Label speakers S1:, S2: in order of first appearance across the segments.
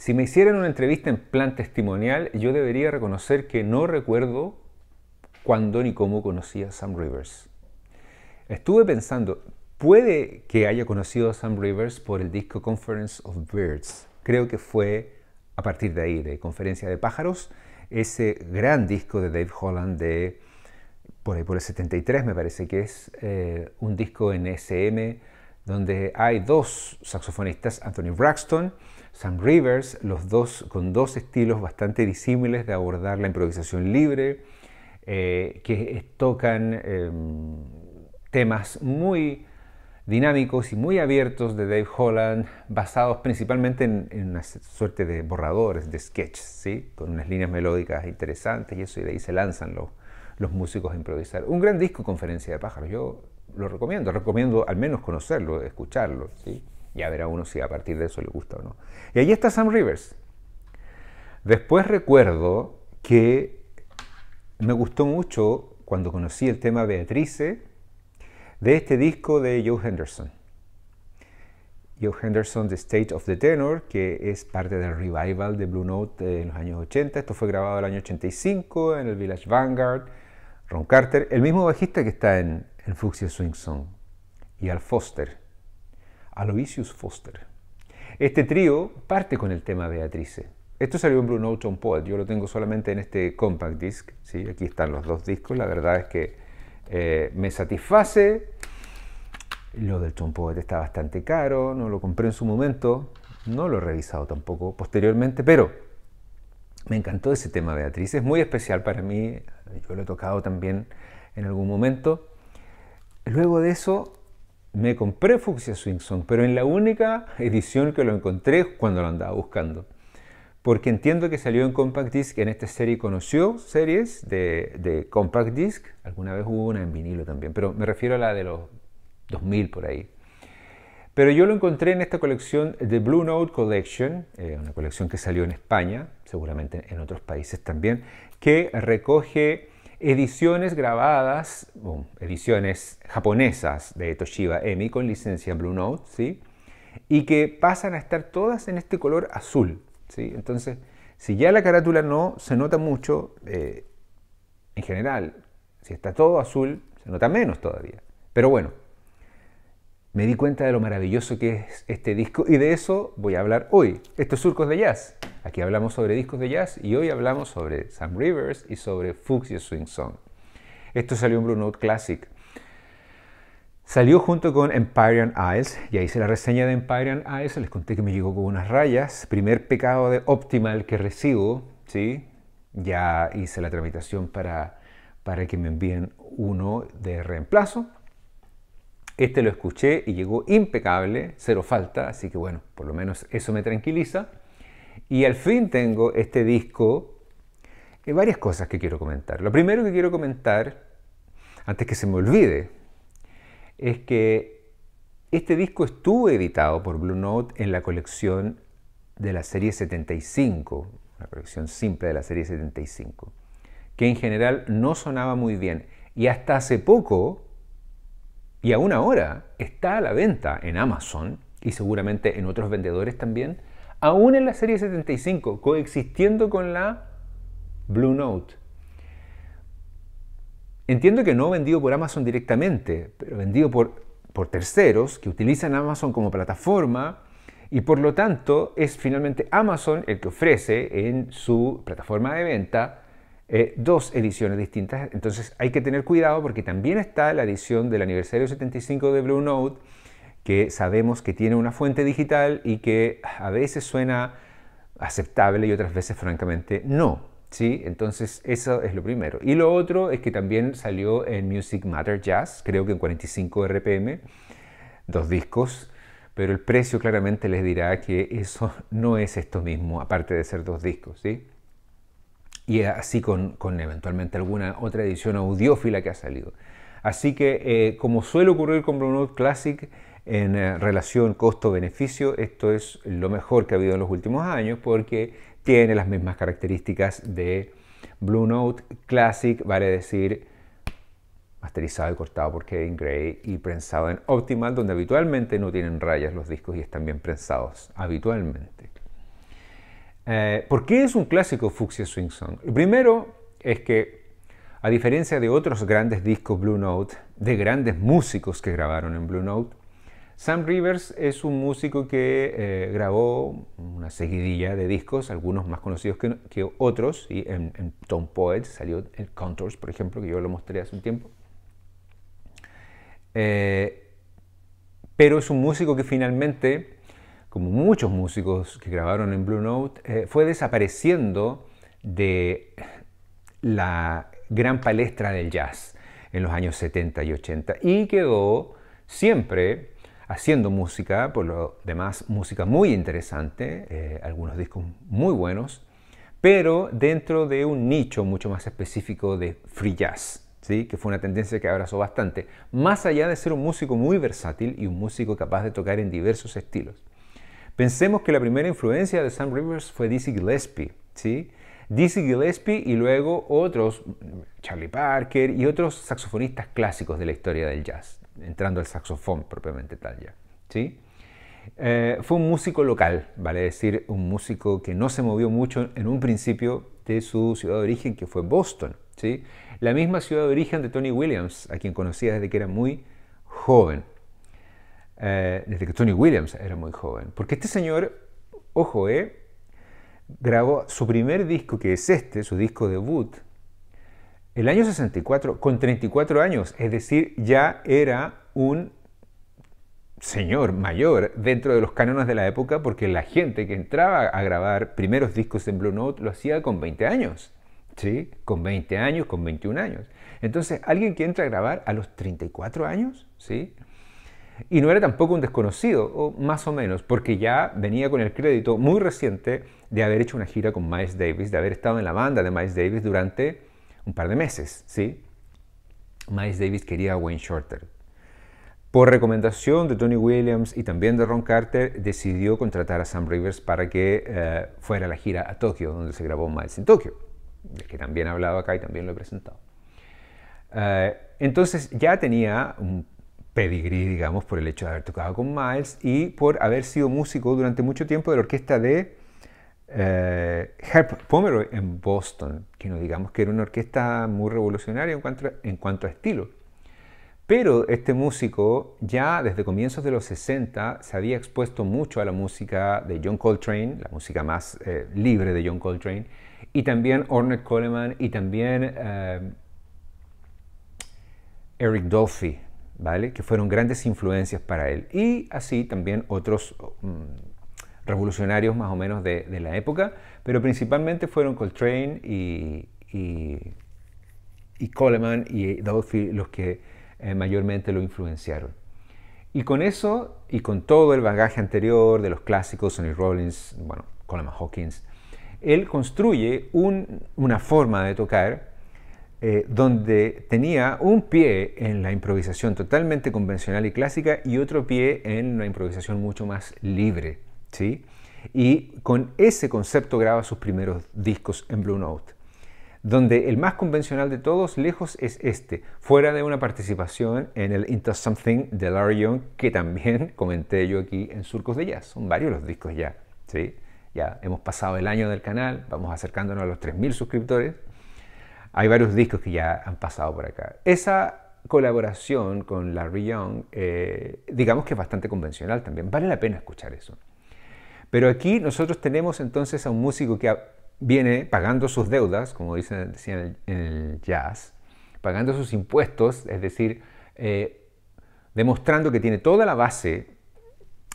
S1: Si me hicieran una entrevista en plan testimonial, yo debería reconocer que no recuerdo cuándo ni cómo conocí a Sam Rivers. Estuve pensando, puede que haya conocido a Sam Rivers por el disco Conference of Birds. Creo que fue a partir de ahí, de Conferencia de Pájaros, ese gran disco de Dave Holland de por, ahí, por el 73 me parece que es eh, un disco en SM donde hay dos saxofonistas, Anthony Braxton, Sam Rivers, los dos con dos estilos bastante disímiles de abordar la improvisación libre, eh, que tocan em, temas muy dinámicos y muy abiertos de Dave Holland, basados principalmente en, una suerte de borradores, de sketches, con unas líneas melódicas interesantes y eso, y de ahí se lanzan los, músicos a improvisar. Un gran disco, Conferencia de Pájaros. Yo lo recomiendo, recomiendo al menos conocerlo, escucharlo, ¿sí? ya verá uno si a partir de eso le gusta o no. Y ahí está Sam Rivers. Después recuerdo que me gustó mucho cuando conocí el tema Beatrice de este disco de Joe Henderson. Joe Henderson, The State of the Tenor, que es parte del revival de Blue Note en los años 80. Esto fue grabado en el año 85 en el Village Vanguard. Ron Carter, el mismo bajista que está en, en Fuchsia Swing Song, y al Foster, Aloysius Foster. Este trío parte con el tema Beatrice. Esto salió en Blue Note Poet, yo lo tengo solamente en este compact disc, ¿sí? aquí están los dos discos, la verdad es que eh, me satisface, lo del Tom Poet está bastante caro, no lo compré en su momento, no lo he revisado tampoco posteriormente, pero me encantó ese tema Beatrice, es muy especial para mí, yo lo he tocado también en algún momento Luego de eso me compré Fuxia Swing Song, pero en la única edición que lo encontré cuando lo andaba buscando. Porque entiendo que salió en Compact Disc, en esta serie conoció series de, Compact Disc, alguna vez hubo una en vinilo también, pero me refiero a la de los 2000 por ahí. Pero yo lo encontré en esta colección de Blue Note Collection, eh, una colección que salió en España, seguramente en otros países también, que recoge ediciones grabadas, ediciones japonesas de Toshiba Emi con licencia Blue Note, ¿sí? y que pasan a estar todas en este color azul. ¿sí? Entonces, si ya la carátula no se nota mucho, eh, en general, si está todo azul, se nota menos todavía. Pero bueno, me di cuenta de lo maravilloso que es este disco y de eso voy a hablar hoy. Estos es Surcos de Jazz. Aquí hablamos sobre discos de jazz y hoy hablamos sobre Sam Rivers y sobre Fuchsia Swing Song. Esto salió en Blue Note Classic. Salió junto con Empyrean Eyes. y hice la reseña de Empyrean Eyes. les conté que me llegó con unas rayas, primer pecado de Optimal que recibo, ¿sí? Ya hice la tramitación para, para que me envíen uno de reemplazo, este lo escuché y llegó impecable, cero falta, así que bueno, por lo menos eso me tranquiliza. Y al fin tengo este disco. Hay eh, varias cosas que quiero comentar. Lo primero que quiero comentar, antes que se me olvide, es que este disco estuvo editado por Blue Note en la colección de la serie 75, la colección simple de la serie 75, que en general no sonaba muy bien. Y hasta hace poco, y aún ahora está a la venta en Amazon y seguramente en otros vendedores también, aún en la serie 75, coexistiendo con la Blue Note. Entiendo que no vendido por Amazon directamente, pero vendido por, por terceros que utilizan Amazon como plataforma y por lo tanto es finalmente Amazon el que ofrece en su plataforma de venta eh, dos ediciones distintas. Entonces hay que tener cuidado porque también está la edición del aniversario 75 de Blue Note, que sabemos que tiene una fuente digital y que a veces suena aceptable y otras veces francamente no. ¿sí? Entonces eso es lo primero. Y lo otro es que también salió en Music Matter Jazz, creo que en 45 RPM, dos discos. Pero el precio claramente les dirá que eso no es esto mismo, aparte de ser dos discos. ¿sí? y así con, eventualmente alguna otra edición audiófila que ha salido. Así que, eh, como suele ocurrir con Blue Note Classic, en eh, relación costo-beneficio, esto es lo mejor que ha habido en los últimos años porque tiene las mismas características de Blue Note Classic, vale decir, masterizado y cortado por Kevin Gray y prensado en Optimal, donde habitualmente no tienen rayas los discos y están bien prensados habitualmente. Eh, ¿Por qué es un clásico Fuxia Swing Song? Lo primero es que, a diferencia de otros grandes discos Blue Note, de grandes músicos que grabaron en Blue Note, Sam Rivers es un músico que eh, grabó una seguidilla de discos, algunos más conocidos que, otros, y en, Tom Poet salió el Contours, por ejemplo, que yo lo mostré hace un tiempo. Eh, pero es un músico que finalmente como muchos músicos que grabaron en Blue Note, eh, fue desapareciendo de la gran palestra del jazz en los años 70 y 80 y quedó siempre haciendo música, por lo demás música muy interesante, eh, algunos discos muy buenos, pero dentro de un nicho mucho más específico de free jazz, ¿sí? que fue una tendencia que abrazó bastante, más allá de ser un músico muy versátil y un músico capaz de tocar en diversos estilos. Pensemos que la primera influencia de Sam Rivers fue Dizzy Gillespie, ¿sí? Dizzy Gillespie y luego otros, Charlie Parker y otros saxofonistas clásicos de la historia del jazz, entrando al saxofón propiamente tal ya, ¿sí? Eh, fue un músico local, vale decir, un músico que no se movió mucho en un principio de su ciudad de origen, que fue Boston, ¿sí? la misma ciudad de origen de Tony Williams, a quien conocía desde que era muy joven. Eh, desde que Tony Williams era muy joven. Porque este señor, ojo, eh, grabó su primer disco, que es este, su disco debut, el año 64, con 34 años, es decir, ya era un señor mayor dentro de los cánones de la época, porque la gente que entraba a grabar primeros discos en Blue Note lo hacía con 20 años, ¿sí? Con 20 años, con 21 años. Entonces, alguien que entra a grabar a los 34 años, ¿sí? Y no era tampoco un desconocido, más o menos, porque ya venía con el crédito muy reciente de haber hecho una gira con Miles Davis, de haber estado en la banda de Miles Davis durante un par de meses, ¿sí? Miles Davis quería a Wayne Shorter. Por recomendación de Tony Williams y también de Ron Carter, decidió contratar a Sam Rivers para que eh, fuera a la gira a Tokio, donde se grabó Miles en Tokio, del que también hablaba hablado acá y también lo he presentado. Eh, entonces ya tenía un pedigrí, digamos, por el hecho de haber tocado con Miles y por haber sido músico durante mucho tiempo de la orquesta de eh, Herb Pomeroy en Boston, que no digamos que era una orquesta muy revolucionaria en cuanto, a, estilo. Pero este músico ya desde comienzos de los 60 se había expuesto mucho a la música de John Coltrane, la música más eh, libre de John Coltrane, y también Ornette Coleman y también eh, Eric Dolphy, que fueron grandes influencias para él. Y así también otros mm, revolucionarios más o menos de, la época, pero principalmente fueron Coltrane y, Coleman y Dolphy los que eh, mayormente lo influenciaron. Y con eso, y con todo el bagaje anterior de los clásicos, Sonny Rollins, bueno, Coleman Hawkins, él construye una forma de tocar eh, donde tenía un pie en la improvisación totalmente convencional y clásica y otro pie en una improvisación mucho más libre. ¿sí? Y con ese concepto graba sus primeros discos en Blue Note, donde el más convencional de todos lejos es este, fuera de una participación en el Into Something de Larry Young, que también comenté yo aquí en Surcos de Jazz. Son varios los discos ya. ¿sí? Ya hemos pasado el año del canal, vamos acercándonos a los 3.000 suscriptores. Hay varios discos que ya han pasado por acá. Esa colaboración con Larry Young, eh, digamos que es bastante convencional también. Vale la pena escuchar eso. Pero aquí nosotros tenemos entonces a un músico que viene pagando sus deudas, como dicen, decían en el jazz, pagando sus impuestos, es decir, eh, demostrando que tiene toda la base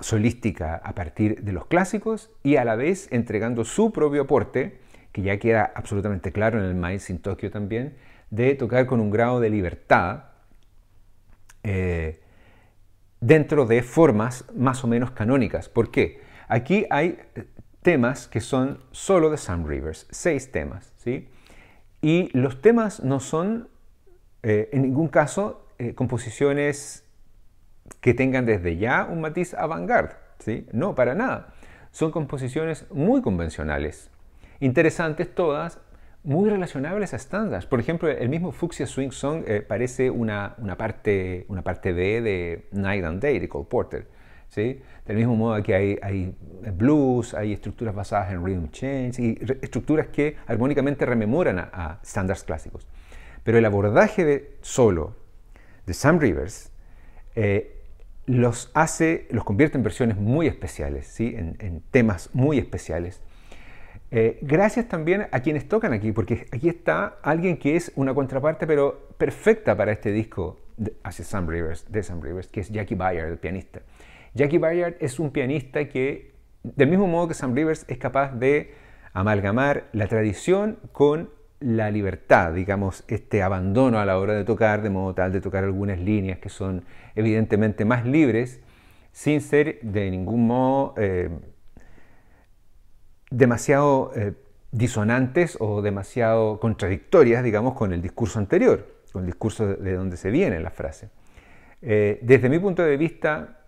S1: solística a partir de los clásicos y a la vez entregando su propio aporte que ya queda absolutamente claro en el Mind in Tokio también, de tocar con un grado de libertad eh, dentro de formas más o menos canónicas. ¿Por qué? Aquí hay eh, temas que son solo de Sam Rivers, seis temas, ¿sí? Y los temas no son, eh, en ningún caso, composiciones que tengan desde ya un matiz avant-garde, ¿sí? No, para nada. Son composiciones muy convencionales, interesantes todas, muy relacionables a estándares. Por ejemplo, el mismo Fuchsia Swing Song eh, parece una, una, parte, una parte B de Night and Day de Cole Porter. ¿sí? Del mismo modo que hay, blues, hay estructuras basadas en rhythm change y estructuras que armónicamente rememoran a estándares clásicos. Pero el abordaje de solo de Sam Rivers eh, los hace, los convierte en versiones muy especiales, ¿sí? en, en temas muy especiales eh, gracias también a quienes tocan aquí, porque aquí está alguien que es una contraparte, pero perfecta para este disco de, Sam Rivers, de Rivers, que es Jackie Byard, el pianista. Jackie Byard es un pianista que, del mismo modo que Sam Rivers, es capaz de amalgamar la tradición con la libertad, digamos, este abandono a la hora de tocar, de modo tal de tocar algunas líneas que son evidentemente más libres, sin ser de ningún modo... Eh, demasiado eh, disonantes o demasiado contradictorias, digamos, con el discurso anterior, con el discurso de donde se viene la frase. Eh, desde mi punto de vista,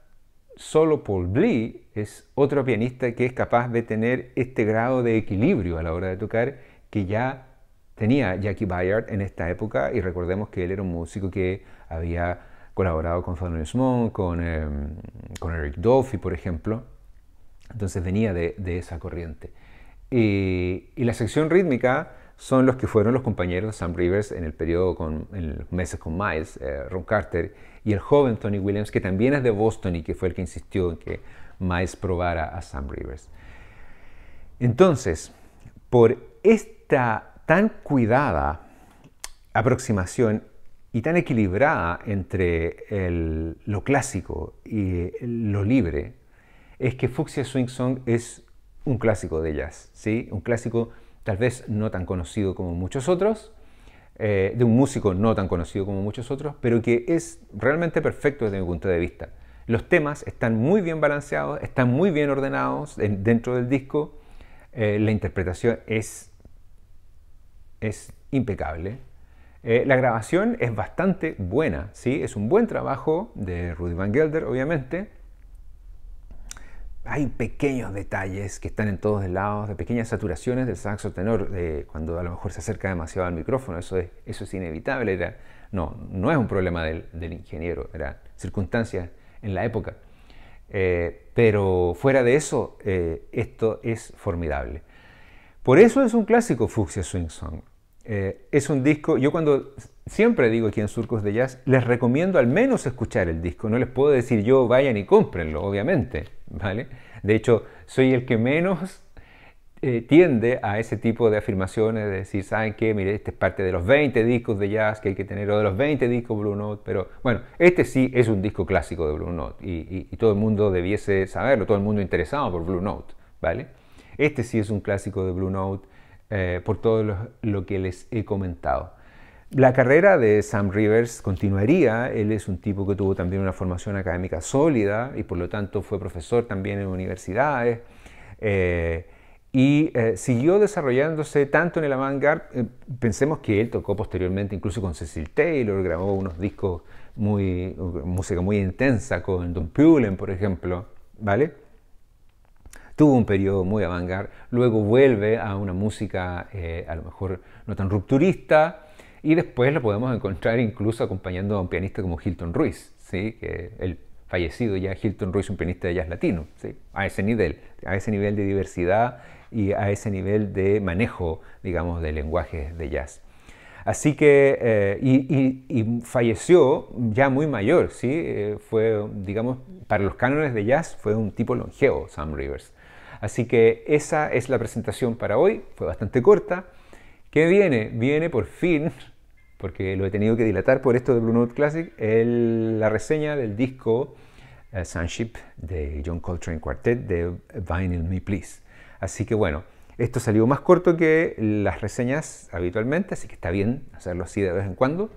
S1: solo Paul Blee es otro pianista que es capaz de tener este grado de equilibrio a la hora de tocar que ya tenía Jackie Bayard en esta época y recordemos que él era un músico que había colaborado con Thelonious Monk, con, em, con Eric Dolphy, por ejemplo. Entonces venía de, esa corriente. Y, la sección rítmica son los que fueron los compañeros de Sam Rivers en el periodo con, en los meses con Miles, eh, Ron Carter, y el joven Tony Williams, que también es de Boston y que fue el que insistió en que Miles probara a Sam Rivers. Entonces, por esta tan cuidada aproximación y tan equilibrada entre lo clásico y lo libre, es que Fuxia Swing Song es un clásico de jazz, ¿sí? un clásico tal vez no tan conocido como muchos otros, eh, de un músico no tan conocido como muchos otros, pero que es realmente perfecto desde mi punto de vista. Los temas están muy bien balanceados, están muy bien ordenados dentro del disco, eh, la interpretación es, es impecable. Eh, la grabación es bastante buena, ¿sí? es un buen trabajo de Rudy Van Gelder, obviamente, hay pequeños detalles que están en todos lados, de pequeñas saturaciones del saxo tenor, cuando a lo mejor se acerca demasiado al micrófono, eso es, inevitable, era, no, no es un problema del, ingeniero, era circunstancias en la época. Eh, pero fuera de eso, eh, esto es formidable. Por eso es un clásico Fuchsia Swing Song. Eh, es un disco, yo cuando siempre digo aquí en Surcos de Jazz, les recomiendo al menos escuchar el disco. No les puedo decir yo vayan y cómprenlo, obviamente, ¿vale? De hecho, soy el que menos eh, tiende a ese tipo de afirmaciones, de decir, ¿saben qué? Mire, este es parte de los 20 discos de jazz que hay que tener, o de los 20 discos Blue Note, pero bueno, este sí es un disco clásico de Blue Note y, todo el mundo debiese saberlo, todo el mundo interesado por Blue Note, ¿vale? Este sí es un clásico de Blue Note eh, por todo lo que les he comentado. La carrera de Sam Rivers continuaría, él es un tipo que tuvo también una formación académica sólida y por lo tanto fue profesor también en universidades eh, y eh, siguió desarrollándose tanto en el avant-garde, eh, pensemos que él tocó posteriormente incluso con Cecil Taylor, grabó unos discos muy, música muy intensa con Don Pulen, por ejemplo, ¿vale? tuvo un periodo muy avant garde luego vuelve a una música a lo mejor no tan rupturista, y después lo podemos encontrar incluso acompañando a un pianista como Hilton Ruiz, ¿sí? que el fallecido ya Hilton Ruiz, un pianista de jazz latino, a ese nivel, a ese nivel de diversidad y a ese nivel de manejo, digamos, de lenguajes de jazz. Así que, eh, y, falleció ya muy mayor, ¿sí? Eh, fue, digamos, para los cánones de jazz fue un tipo longevo, Sam Rivers. Así que esa es la presentación para hoy, fue bastante corta. ¿Qué viene? Viene por fin porque lo he tenido que dilatar por esto de Blue Note Classic, la reseña del disco eh, Sunship de John Coltrane Quartet de Vinyl Me Please. Así que bueno, esto salió más corto que las reseñas habitualmente, así que está bien hacerlo así de vez en cuando.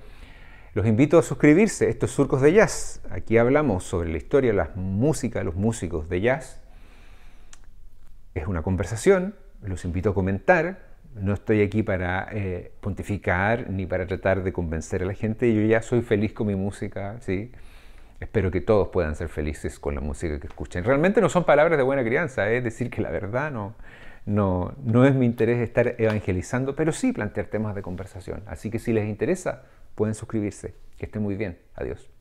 S1: Los invito a suscribirse, estos surcos de jazz. Aquí hablamos sobre la historia, la música, los músicos de jazz. Es una conversación, los invito a comentar, no estoy aquí para eh, pontificar ni para tratar de convencer a la gente. Yo ya soy feliz con mi música, ¿sí? Espero que todos puedan ser felices con la música que escuchen. Realmente no son palabras de buena crianza, es ¿eh? decir que la verdad no, no, no es mi interés estar evangelizando, pero sí plantear temas de conversación. Así que si les interesa, pueden suscribirse. Que estén muy bien. Adiós.